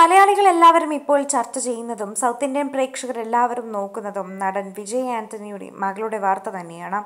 മലയാളികൾ എല്ലാവരും ഇപ്പോൾ ചർച്ച ചെയ്യുന്നതും സൗത്ത് ഇന്ത്യൻ പ്രേക്ഷകർ എല്ലാവരും നോക്കുന്നതും നടൻ വിജയ് ആന്റണിയുടെ മകളുടെ വാർത്ത തന്നെയാണ്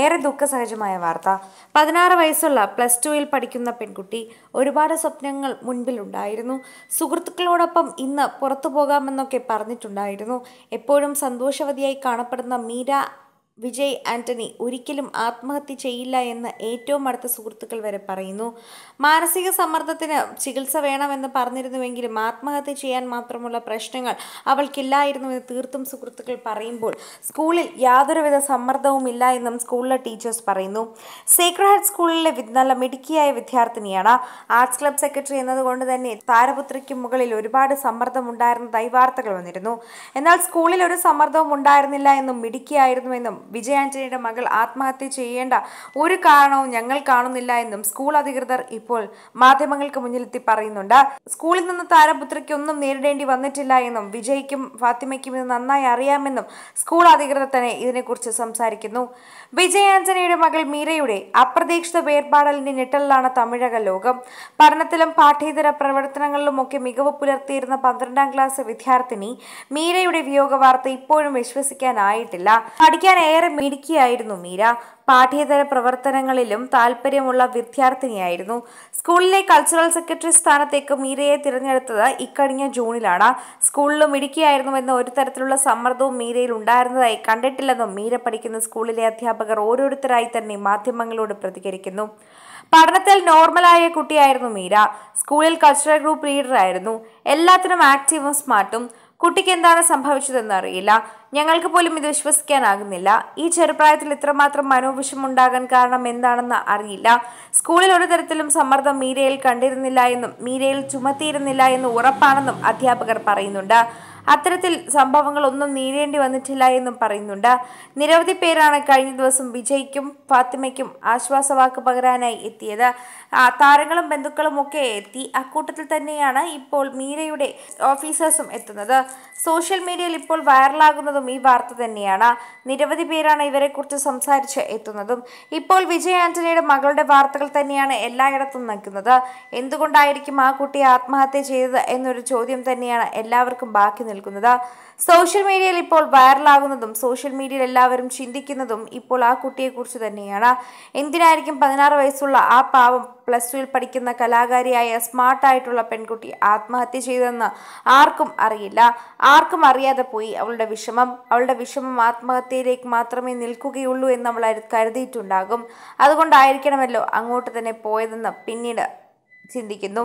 ഏറെ ദുഃഖസഹജമായ വാർത്ത പതിനാറ് വയസ്സുള്ള പ്ലസ് ടുവിൽ പഠിക്കുന്ന പെൺകുട്ടി ഒരുപാട് സ്വപ്നങ്ങൾ മുൻപിലുണ്ടായിരുന്നു സുഹൃത്തുക്കളോടൊപ്പം ഇന്ന് പുറത്തു പോകാമെന്നൊക്കെ പറഞ്ഞിട്ടുണ്ടായിരുന്നു എപ്പോഴും സന്തോഷവതിയായി കാണപ്പെടുന്ന മീര വിജയ് ആന്റണി ഒരിക്കലും ആത്മഹത്യ ചെയ്യില്ല എന്ന് ഏറ്റവും അടുത്ത സുഹൃത്തുക്കൾ വരെ പറയുന്നു മാനസിക സമ്മർദ്ദത്തിന് ചികിത്സ വേണമെന്ന് പറഞ്ഞിരുന്നുവെങ്കിലും ആത്മഹത്യ ചെയ്യാൻ മാത്രമുള്ള പ്രശ്നങ്ങൾ അവൾക്കില്ലായിരുന്നു എന്ന് തീർത്തും സുഹൃത്തുക്കൾ പറയുമ്പോൾ സ്കൂളിൽ യാതൊരുവിധ സമ്മർദ്ദവും ഇല്ല എന്നും സ്കൂളിലെ ടീച്ചേഴ്സ് പറയുന്നു സേക്രഡ് ഹാർട്ട് സ്കൂളിലെ നല്ല മിടുക്കിയായ വിദ്യാർത്ഥിനിയാണ് ആർട്സ് ക്ലബ് സെക്രട്ടറി എന്നതുകൊണ്ട് തന്നെ താരപുത്രിക്ക് മുകളിൽ ഒരുപാട് സമ്മർദ്ദം ഉണ്ടായിരുന്നതായി വാർത്തകൾ വന്നിരുന്നു എന്നാൽ സ്കൂളിൽ ഒരു സമ്മർദ്ദവും ഉണ്ടായിരുന്നില്ല എന്നും മിടുക്കിയായിരുന്നുവെന്നും വിജയ ആന്റണിയുടെ മകൾ ആത്മഹത്യ ചെയ്യേണ്ട ഒരു കാരണവും ഞങ്ങൾ കാണുന്നില്ല എന്നും സ്കൂൾ അധികൃതർ ഇപ്പോൾ മാധ്യമങ്ങൾക്ക് മുന്നിലെത്തി പറയുന്നുണ്ട് സ്കൂളിൽ നിന്ന് താരപുത്രയ്ക്ക് ഒന്നും നേരിടേണ്ടി വന്നിട്ടില്ല എന്നും വിജയ്ക്കും ഫാത്തിമയ്ക്കും ഇത് നന്നായി അറിയാമെന്നും സ്കൂൾ അധികൃതർ തന്നെ ഇതിനെക്കുറിച്ച് സംസാരിക്കുന്നു വിജയ് ആന്റണിയുടെ മകൾ മീരയുടെ അപ്രതീക്ഷിത വേർപാടലിന്റെ ഞെട്ടലിലാണ് തമിഴക ലോകം പഠനത്തിലും പാഠ്യേതര ഒക്കെ മികവ് പുലർത്തിയിരുന്ന പന്ത്രണ്ടാം ക്ലാസ് വിദ്യാർത്ഥിനി മീരയുടെ വിയോഗ വാർത്ത ഇപ്പോഴും വിശ്വസിക്കാനായിട്ടില്ല പഠിക്കാൻ എ ഏറെ മിടുക്കിയായിരുന്നു മീര പാഠ്യേതര പ്രവർത്തനങ്ങളിലും താല്പര്യമുള്ള വിദ്യാർത്ഥിനിയായിരുന്നു സ്കൂളിലെ കൾച്ചറൽ സെക്രട്ടറി സ്ഥാനത്തേക്ക് മീരയെ തിരഞ്ഞെടുത്തത് ഇക്കഴിഞ്ഞ ജൂണിലാണ് സ്കൂളിലും ഇടുക്കിയായിരുന്നുവെന്ന ഒരു തരത്തിലുള്ള സമ്മർദ്ദവും മീരയിൽ ഉണ്ടായിരുന്നതായി കണ്ടിട്ടില്ലെന്നും മീര പഠിക്കുന്ന സ്കൂളിലെ അധ്യാപകർ ഓരോരുത്തരായി തന്നെ മാധ്യമങ്ങളോട് പ്രതികരിക്കുന്നു പഠനത്തിൽ നോർമലായ കുട്ടിയായിരുന്നു മീര സ്കൂളിൽ കൾച്ചറൽ ഗ്രൂപ്പ് ലീഡറായിരുന്നു എല്ലാത്തിനും ആക്റ്റീവും സ്മാർട്ടും കുട്ടിക്ക് എന്താണ് സംഭവിച്ചതെന്ന് അറിയില്ല ഞങ്ങൾക്ക് പോലും ഇത് വിശ്വസിക്കാനാകുന്നില്ല ഈ ചെറുപ്രായത്തിൽ ഇത്രമാത്രം മനോവിഷം ഉണ്ടാകാൻ കാരണം എന്താണെന്ന് അറിയില്ല സ്കൂളിൽ ഒരു തരത്തിലും സമ്മർദ്ദം മീരയിൽ കണ്ടിരുന്നില്ല എന്നും മീരയിൽ ചുമത്തിയിരുന്നില്ല എന്നും ഉറപ്പാണെന്നും അധ്യാപകർ പറയുന്നുണ്ട് അത്തരത്തിൽ സംഭവങ്ങളൊന്നും നീരേണ്ടി വന്നിട്ടില്ല എന്നും പറയുന്നുണ്ട് നിരവധി പേരാണ് കഴിഞ്ഞ ദിവസം വിജയ്ക്കും ഫാത്തിമയ്ക്കും ആശ്വാസവാക്ക് പകരാനായി എത്തിയത് താരങ്ങളും ബന്ധുക്കളും ഒക്കെ എത്തി അക്കൂട്ടത്തിൽ തന്നെയാണ് ഇപ്പോൾ മീരയുടെ ഓഫീസേഴ്സും എത്തുന്നത് സോഷ്യൽ മീഡിയയിൽ ഇപ്പോൾ വൈറലാകുന്നതും ഈ വാർത്ത തന്നെയാണ് നിരവധി പേരാണ് ഇവരെക്കുറിച്ച് സംസാരിച്ച് എത്തുന്നതും ഇപ്പോൾ വിജയ് ആന്റണിയുടെ മകളുടെ വാർത്തകൾ തന്നെയാണ് എല്ലായിടത്തും നിൽക്കുന്നത് എന്തുകൊണ്ടായിരിക്കും ആ കുട്ടി ആത്മഹത്യ ചെയ്തത് എന്നൊരു ചോദ്യം തന്നെയാണ് എല്ലാവർക്കും ബാക്കി നിൽക്കുന്നത് സോഷ്യൽ മീഡിയയിൽ ഇപ്പോൾ വൈറലാകുന്നതും സോഷ്യൽ മീഡിയയിൽ എല്ലാവരും ചിന്തിക്കുന്നതും ഇപ്പോൾ ആ കുട്ടിയെക്കുറിച്ച് തന്നെയാണ് എന്തിനായിരിക്കും പതിനാറ് വയസ്സുള്ള ആ പാവം പ്ലസ് ടുവിൽ പഠിക്കുന്ന കലാകാരിയായ സ്മാർട്ടായിട്ടുള്ള പെൺകുട്ടി ആത്മഹത്യ ചെയ്തതെന്ന് ആർക്കും അറിയില്ല ആർക്കും അറിയാതെ പോയി അവളുടെ വിഷമം അവളുടെ വിഷമം ആത്മഹത്യയിലേക്ക് മാത്രമേ നിൽക്കുകയുള്ളൂ എന്ന് അവൾ കരുതിയിട്ടുണ്ടാകും അതുകൊണ്ടായിരിക്കണമല്ലോ അങ്ങോട്ട് തന്നെ പോയതെന്ന് പിന്നീട് ചിന്തിക്കുന്നു